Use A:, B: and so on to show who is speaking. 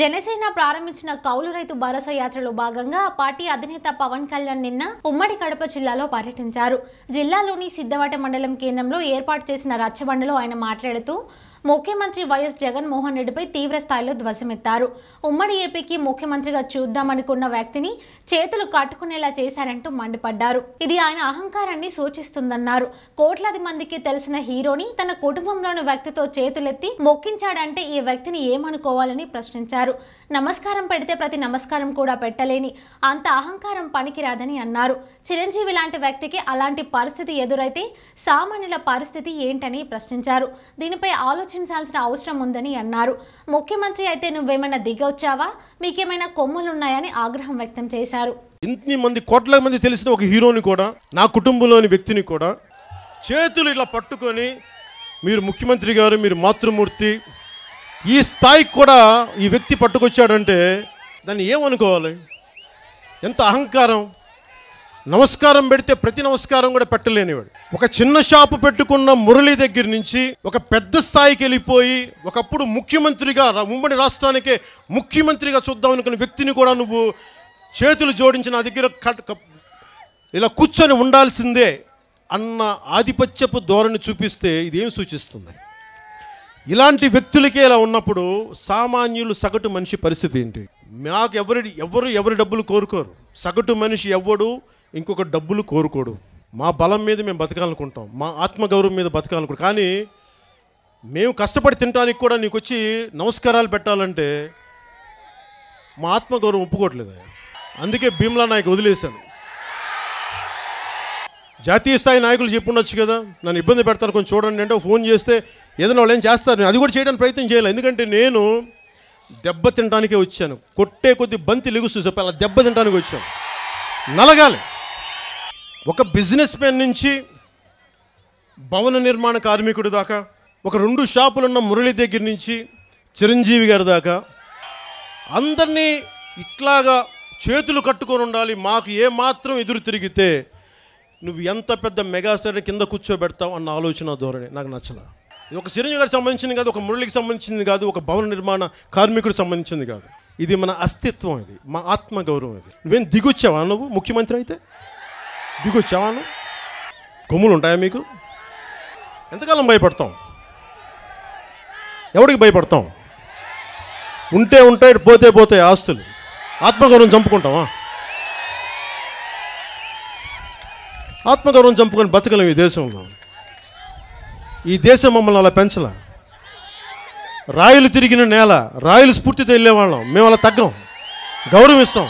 A: జనసేన ప్రారంభించిన కౌలు రైతు భరోసా యాత్రలో భాగంగా పార్టీ అధినేత పవన్ కళ్యాణ్ నిన్న ఉమ్మడి కడప జిల్లాలో పర్యటించారు జిల్లాలోని సిద్ధవట మండలం కేంద్రంలో ఏర్పాటు చేసిన రచ్చబండలో ఆయన మాట్లాడుతూ ముఖ్యమంత్రి వైఎస్ జగన్మోహన్ రెడ్డిపై తీవ్ర స్థాయిలో ధ్వజమెత్తారు ఉమ్మడి ఏపీకి ముఖ్యమంత్రిగా చూద్దామనుకున్న వ్యక్తిని చేతులు కట్టుకునేలా చేశారంటూ మండిపడ్డారు ఇది ఆయన అహంకారాన్ని సూచిస్తుందన్నారు కోట్లాది మందికి తెలిసిన హీరోని తన కుటుంబంలోని వ్యక్తితో చేతులెత్తి మొక్కించాడంటే ఈ వ్యక్తిని ఏమనుకోవాలని ప్రశ్నించారు అన్నారు నమస్కారం పెడితే ప్రతి నమస్కారం కూడా పెట్టలేని అంత అహంకారం పనికిరాదని అన్నారు చిరంజీవి లాంటి వ్యక్తికి అలాంటి పరిస్థితి ఎదురైతే సామాన్యుల పరిస్థితి ఏంటని ప్రశ్నించారు దీనిపై ఆలోచించాల్సిన అవసరం ఉందని అన్నారు ముఖ్యమంత్రి అయితే నువ్వేమైనా దిగొచ్చావా మీకేమైనా కొమ్ములున్నాయని ఆగ్రహం వ్యక్తం చేశారు
B: ఇంతని మంది కోట్ల మంది తెలిసిన ఒక హీరోని కూడా నా కుటుంబంలోని వ్యక్తిని కూడా చేతులు ఇట్లా పట్టుకొని మీరు ముఖ్యమంత్రి గారు మీరు మాతృమూర్తి ఈ స్థాయికి కూడా ఈ వ్యక్తి పట్టుకొచ్చాడంటే దాన్ని ఏమనుకోవాలి ఎంత అహంకారం నమస్కారం పెడితే ప్రతి నమస్కారం కూడా పెట్టలేనివాడు ఒక చిన్న షాపు పెట్టుకున్న మురళి దగ్గర నుంచి ఒక పెద్ద స్థాయికి వెళ్ళిపోయి ఒకప్పుడు ముఖ్యమంత్రిగా ఉమ్మడి రాష్ట్రానికే ముఖ్యమంత్రిగా చూద్దాం అనుకున్న వ్యక్తిని కూడా నువ్వు చేతులు జోడించి నా దగ్గర ఇలా కూర్చొని ఉండాల్సిందే అన్న ఆధిపత్యపు ధోరణి చూపిస్తే ఇదేం సూచిస్తుంది ఇలాంటి వ్యక్తులకే ఇలా ఉన్నప్పుడు సామాన్యులు సగటు మనిషి పరిస్థితి ఏంటి మాకు ఎవరి ఎవరు ఎవరి డబ్బులు కోరుకోరు సగటు మనిషి ఎవ్వడు ఇంకొక డబ్బులు కోరుకోడు మా బలం మీద మేము బతకాలనుకుంటాం మా ఆత్మగౌరవం మీద బతకాలనుకుంటాం కానీ మేము కష్టపడి తినడానికి కూడా నీకు వచ్చి నమస్కారాలు పెట్టాలంటే మా ఆత్మగౌరవం ఒప్పుకోవట్లేదు అందుకే భీమ్లా నాయకు వదిలేశాను జాతీయ స్థాయి నాయకులు చెప్పుండొచ్చు కదా నన్ను ఇబ్బంది పెడతాను కొంచెం చూడండి అంటే ఫోన్ చేస్తే ఏదైనా వాళ్ళు ఏం చేస్తారు అది కూడా చేయడానికి ప్రయత్నం చేయాలి ఎందుకంటే నేను దెబ్బ తినడానికే వచ్చాను కొట్టే కొద్ది బంతి లిగుస్తూ చెప్పాలి అలా దెబ్బ తినడానికి వచ్చాను నలగాలి ఒక బిజినెస్ మ్యాన్ నుంచి భవన నిర్మాణ కార్మికుడు దాకా ఒక రెండు షాపులున్న మురళి దగ్గర నుంచి చిరంజీవి గారి దాకా అందరినీ ఇట్లాగా చేతులు కట్టుకొని ఉండాలి మాకు ఏమాత్రం ఎదురు తిరిగితే నువ్వు ఎంత పెద్ద మెగాస్టార్ని కింద కూర్చోబెడతావు అన్న ఆలోచన ధోరణి నాకు నచ్చలా ఒక చిరంజీవి గారికి సంబంధించింది కాదు ఒక మురళికి సంబంధించింది కాదు ఒక భవన నిర్మాణ కార్మికుడికి సంబంధించింది కాదు ఇది మన అస్తిత్వం ఇది మా ఆత్మ గౌరవం ఇది నువ్వేం దిగొచ్చావా నువ్వు ముఖ్యమంత్రి అయితే దిగొచ్చావా నువ్వు కొమ్ములు ఉంటాయా మీకు ఎంతకాలం భయపడతాం ఎవడికి భయపడతాం ఉంటే ఉంటాయి పోతే పోతాయి ఆస్తులు ఆత్మగౌరవం చంపుకుంటామా ఆత్మగౌరవం చంపుకొని బతకలేము ఈ దేశంలో ఈ దేశం మమ్మల్ని అలా పెంచల రాయలు తిరిగిన నేల రాయలు స్ఫూర్తితో వెళ్ళేవాళ్ళం మేము అలా తగ్గం గౌరవిస్తాం